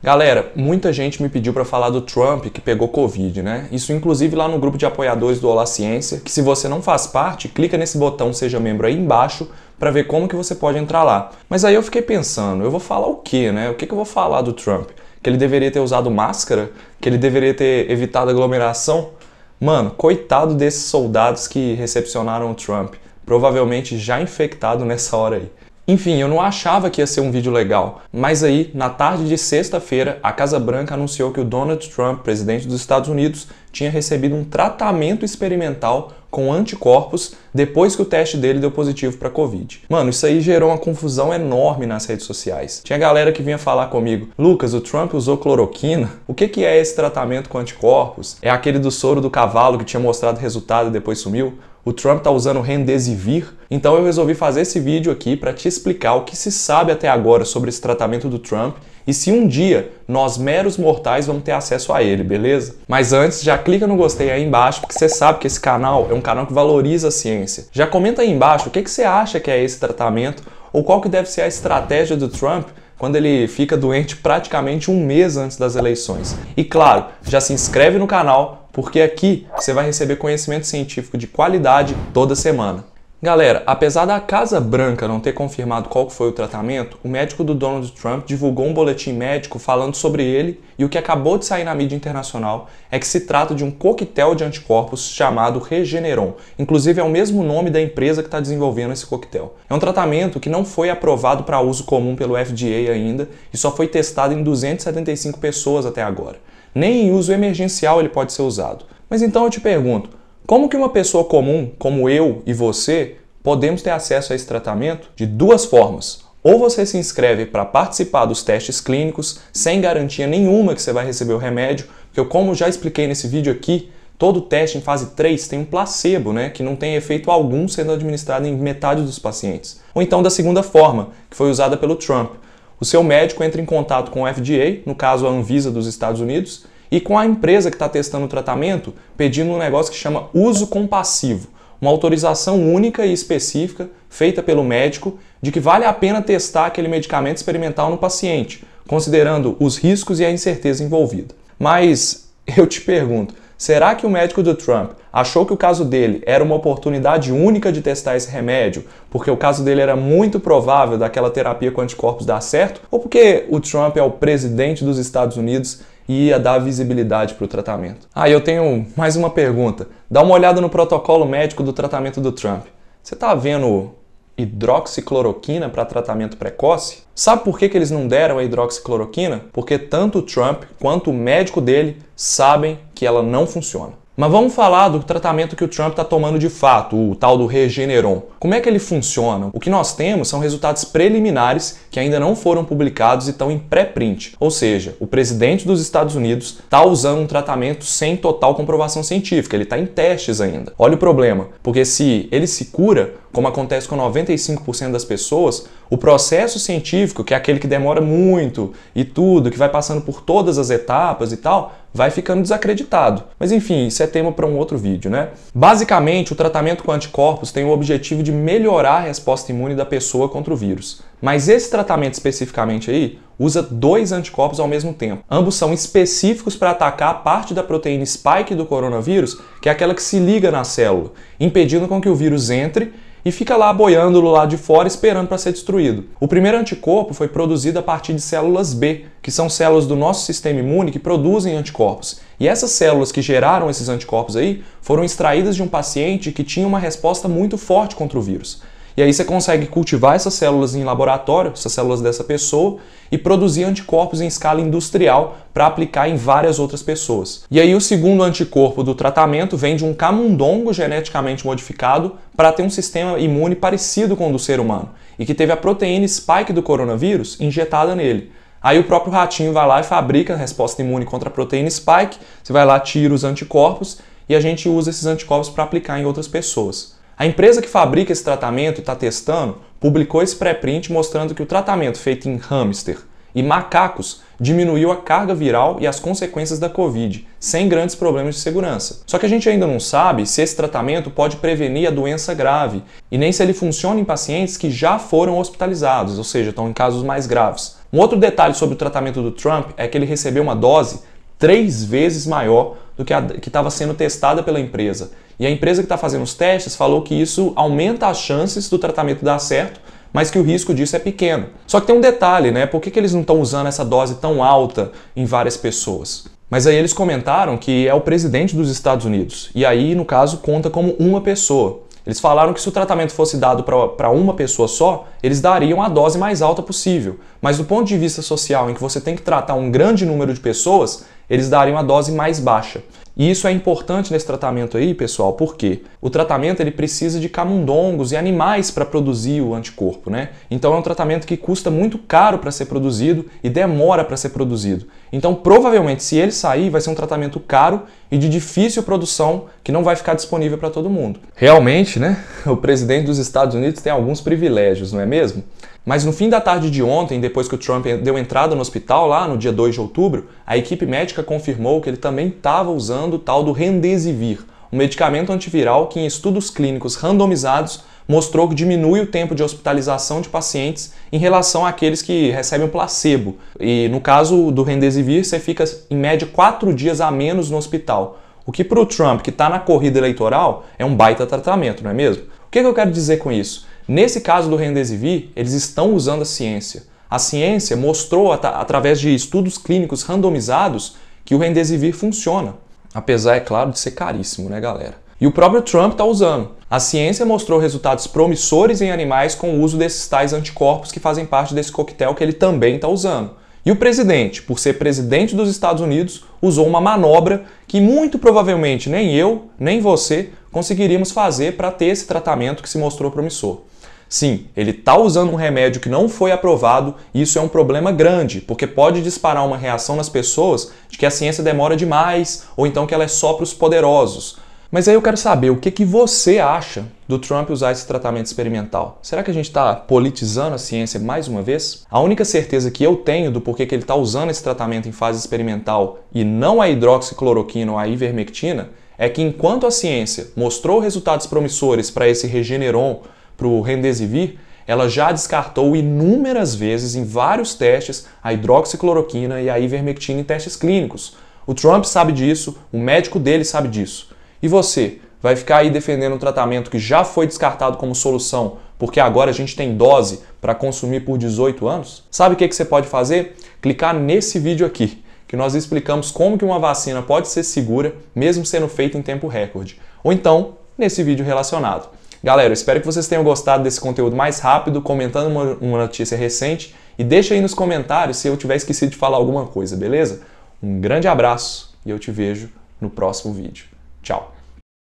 Galera, muita gente me pediu para falar do Trump que pegou Covid, né? Isso inclusive lá no grupo de apoiadores do Olá Ciência, que se você não faz parte, clica nesse botão Seja Membro aí embaixo para ver como que você pode entrar lá. Mas aí eu fiquei pensando, eu vou falar o quê, né? O que, que eu vou falar do Trump? Que ele deveria ter usado máscara? Que ele deveria ter evitado aglomeração? Mano, coitado desses soldados que recepcionaram o Trump. Provavelmente já infectado nessa hora aí. Enfim, eu não achava que ia ser um vídeo legal, mas aí, na tarde de sexta-feira, a Casa Branca anunciou que o Donald Trump, presidente dos Estados Unidos, tinha recebido um tratamento experimental com anticorpos depois que o teste dele deu positivo para Covid. Mano, isso aí gerou uma confusão enorme nas redes sociais. Tinha galera que vinha falar comigo: Lucas, o Trump usou cloroquina? O que, que é esse tratamento com anticorpos? É aquele do soro do cavalo que tinha mostrado resultado e depois sumiu? O Trump está usando Rendesivir. Então eu resolvi fazer esse vídeo aqui para te explicar o que se sabe até agora sobre esse tratamento do Trump e se um dia nós meros mortais vamos ter acesso a ele, beleza? Mas antes, já clica no gostei aí embaixo, porque você sabe que esse canal é um canal que valoriza a ciência. Já comenta aí embaixo o que, que você acha que é esse tratamento ou qual que deve ser a estratégia do Trump quando ele fica doente praticamente um mês antes das eleições. E claro, já se inscreve no canal, porque aqui você vai receber conhecimento científico de qualidade toda semana. Galera, apesar da Casa Branca não ter confirmado qual foi o tratamento, o médico do Donald Trump divulgou um boletim médico falando sobre ele e o que acabou de sair na mídia internacional é que se trata de um coquetel de anticorpos chamado Regeneron. Inclusive é o mesmo nome da empresa que está desenvolvendo esse coquetel. É um tratamento que não foi aprovado para uso comum pelo FDA ainda e só foi testado em 275 pessoas até agora. Nem em uso emergencial ele pode ser usado. Mas então eu te pergunto, como que uma pessoa comum, como eu e você, podemos ter acesso a esse tratamento? De duas formas. Ou você se inscreve para participar dos testes clínicos, sem garantia nenhuma que você vai receber o remédio, porque como já expliquei nesse vídeo aqui, todo teste em fase 3 tem um placebo, né, que não tem efeito algum sendo administrado em metade dos pacientes. Ou então da segunda forma, que foi usada pelo Trump. O seu médico entra em contato com o FDA, no caso a Anvisa dos Estados Unidos, e com a empresa que está testando o tratamento pedindo um negócio que chama uso compassivo, uma autorização única e específica feita pelo médico de que vale a pena testar aquele medicamento experimental no paciente, considerando os riscos e a incerteza envolvida. Mas eu te pergunto, será que o médico do Trump achou que o caso dele era uma oportunidade única de testar esse remédio, porque o caso dele era muito provável daquela terapia com anticorpos dar certo, ou porque o Trump é o presidente dos Estados Unidos e ia dar visibilidade para o tratamento. Ah, eu tenho mais uma pergunta. Dá uma olhada no protocolo médico do tratamento do Trump. Você está vendo hidroxicloroquina para tratamento precoce? Sabe por que, que eles não deram a hidroxicloroquina? Porque tanto o Trump quanto o médico dele sabem que ela não funciona. Mas vamos falar do tratamento que o Trump está tomando de fato, o tal do Regeneron. Como é que ele funciona? O que nós temos são resultados preliminares que ainda não foram publicados e estão em pré-print. Ou seja, o presidente dos Estados Unidos está usando um tratamento sem total comprovação científica, ele está em testes ainda. Olha o problema, porque se ele se cura, como acontece com 95% das pessoas, o processo científico, que é aquele que demora muito e tudo, que vai passando por todas as etapas e tal, vai ficando desacreditado. Mas enfim, isso é tema para um outro vídeo, né? Basicamente, o tratamento com anticorpos tem o objetivo de melhorar a resposta imune da pessoa contra o vírus. Mas esse tratamento especificamente aí usa dois anticorpos ao mesmo tempo. Ambos são específicos para atacar a parte da proteína spike do coronavírus, que é aquela que se liga na célula, impedindo com que o vírus entre e fica lá boiando do lado de fora esperando para ser destruído. O primeiro anticorpo foi produzido a partir de células B, que são células do nosso sistema imune que produzem anticorpos. E essas células que geraram esses anticorpos aí foram extraídas de um paciente que tinha uma resposta muito forte contra o vírus. E aí você consegue cultivar essas células em laboratório, essas células dessa pessoa, e produzir anticorpos em escala industrial para aplicar em várias outras pessoas. E aí o segundo anticorpo do tratamento vem de um camundongo geneticamente modificado para ter um sistema imune parecido com o do ser humano e que teve a proteína spike do coronavírus injetada nele. Aí o próprio ratinho vai lá e fabrica a resposta imune contra a proteína spike, você vai lá, tira os anticorpos e a gente usa esses anticorpos para aplicar em outras pessoas. A empresa que fabrica esse tratamento e está testando publicou esse pré-print mostrando que o tratamento feito em hamster e macacos diminuiu a carga viral e as consequências da Covid, sem grandes problemas de segurança. Só que a gente ainda não sabe se esse tratamento pode prevenir a doença grave e nem se ele funciona em pacientes que já foram hospitalizados, ou seja, estão em casos mais graves. Um outro detalhe sobre o tratamento do Trump é que ele recebeu uma dose três vezes maior do que a que estava sendo testada pela empresa. E a empresa que está fazendo os testes falou que isso aumenta as chances do tratamento dar certo, mas que o risco disso é pequeno. Só que tem um detalhe, né? Por que, que eles não estão usando essa dose tão alta em várias pessoas? Mas aí eles comentaram que é o presidente dos Estados Unidos. E aí, no caso, conta como uma pessoa. Eles falaram que se o tratamento fosse dado para uma pessoa só, eles dariam a dose mais alta possível. Mas do ponto de vista social, em que você tem que tratar um grande número de pessoas, eles dariam a dose mais baixa. E isso é importante nesse tratamento aí, pessoal, porque o tratamento ele precisa de camundongos e animais para produzir o anticorpo, né? Então é um tratamento que custa muito caro para ser produzido e demora para ser produzido. Então, provavelmente, se ele sair, vai ser um tratamento caro e de difícil produção que não vai ficar disponível para todo mundo. Realmente, né? O presidente dos Estados Unidos tem alguns privilégios, não é mesmo? Mas no fim da tarde de ontem, depois que o Trump deu entrada no hospital, lá no dia 2 de outubro, a equipe médica confirmou que ele também estava usando o tal do Rendesivir um medicamento antiviral que, em estudos clínicos randomizados, mostrou que diminui o tempo de hospitalização de pacientes em relação àqueles que recebem o placebo. E no caso do Rendesivir, você fica em média quatro dias a menos no hospital. O que para o Trump, que está na corrida eleitoral, é um baita tratamento, não é mesmo? O que, que eu quero dizer com isso? Nesse caso do Rendesivir, eles estão usando a ciência. A ciência mostrou, através de estudos clínicos randomizados, que o Rendesivir funciona. Apesar, é claro, de ser caríssimo, né, galera? E o próprio Trump está usando. A ciência mostrou resultados promissores em animais com o uso desses tais anticorpos que fazem parte desse coquetel que ele também está usando. E o presidente, por ser presidente dos Estados Unidos, usou uma manobra que muito provavelmente nem eu, nem você conseguiríamos fazer para ter esse tratamento que se mostrou promissor. Sim, ele está usando um remédio que não foi aprovado e isso é um problema grande, porque pode disparar uma reação nas pessoas de que a ciência demora demais ou então que ela é só para os poderosos. Mas aí eu quero saber o que, que você acha do Trump usar esse tratamento experimental. Será que a gente está politizando a ciência mais uma vez? A única certeza que eu tenho do porquê que ele está usando esse tratamento em fase experimental e não a hidroxicloroquina ou a ivermectina é que enquanto a ciência mostrou resultados promissores para esse Regeneron para o Remdesivir, ela já descartou inúmeras vezes em vários testes a hidroxicloroquina e a ivermectina em testes clínicos. O Trump sabe disso, o médico dele sabe disso. E você, vai ficar aí defendendo um tratamento que já foi descartado como solução, porque agora a gente tem dose para consumir por 18 anos? Sabe o que, que você pode fazer? Clicar nesse vídeo aqui, que nós explicamos como que uma vacina pode ser segura, mesmo sendo feita em tempo recorde. Ou então, nesse vídeo relacionado. Galera, espero que vocês tenham gostado desse conteúdo mais rápido, comentando uma, uma notícia recente e deixa aí nos comentários se eu tiver esquecido de falar alguma coisa, beleza? Um grande abraço e eu te vejo no próximo vídeo. Tchau!